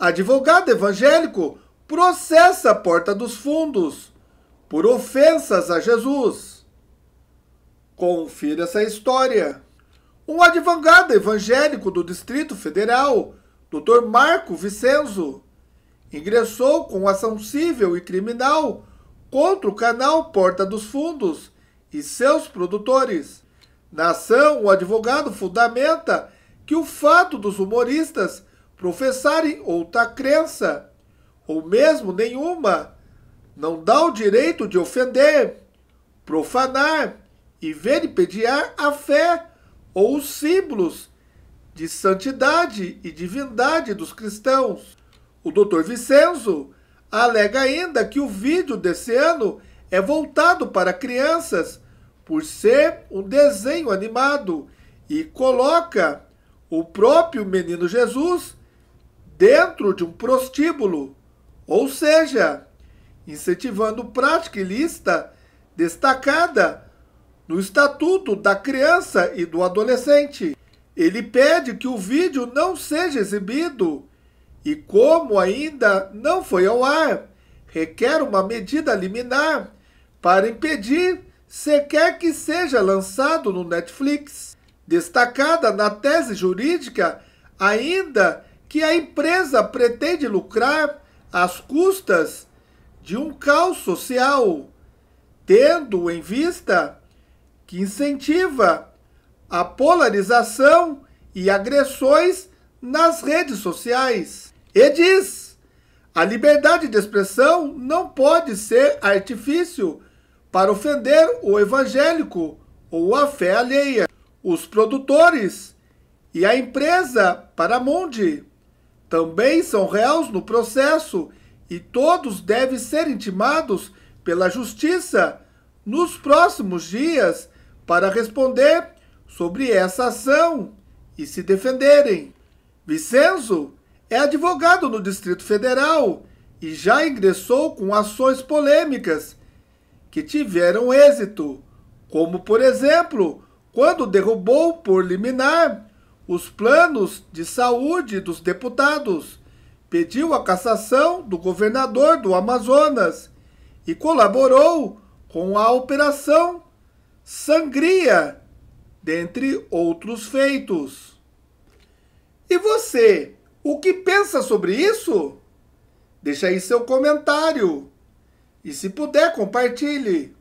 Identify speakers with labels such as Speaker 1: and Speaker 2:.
Speaker 1: Advogado evangélico processa a porta dos fundos por ofensas a Jesus. Confira essa história. Um advogado evangélico do Distrito Federal, Dr. Marco Vicenzo, ingressou com ação civil e criminal contra o canal Porta dos Fundos e seus produtores. Na ação, o advogado fundamenta que o fato dos humoristas professarem outra crença, ou mesmo nenhuma, não dá o direito de ofender, profanar e veripediar a fé ou os símbolos de santidade e divindade dos cristãos. O Dr. Vicenzo alega ainda que o vídeo desse ano é voltado para crianças por ser um desenho animado e coloca o próprio menino Jesus dentro de um prostíbulo, ou seja, incentivando prática ilícita destacada no Estatuto da Criança e do Adolescente. Ele pede que o vídeo não seja exibido e, como ainda não foi ao ar, requer uma medida liminar para impedir sequer que seja lançado no Netflix. Destacada na tese jurídica ainda que a empresa pretende lucrar às custas de um caos social, tendo em vista que incentiva a polarização e agressões nas redes sociais. E diz: a liberdade de expressão não pode ser artifício para ofender o evangélico ou a fé alheia, os produtores e a empresa Paramount também são réus no processo e todos devem ser intimados pela justiça nos próximos dias para responder sobre essa ação e se defenderem. Vicenzo é advogado no Distrito Federal e já ingressou com ações polêmicas que tiveram êxito, como por exemplo, quando derrubou por liminar os planos de saúde dos deputados, pediu a cassação do governador do Amazonas e colaborou com a Operação Sangria, dentre outros feitos. E você, o que pensa sobre isso? Deixe aí seu comentário e, se puder, compartilhe.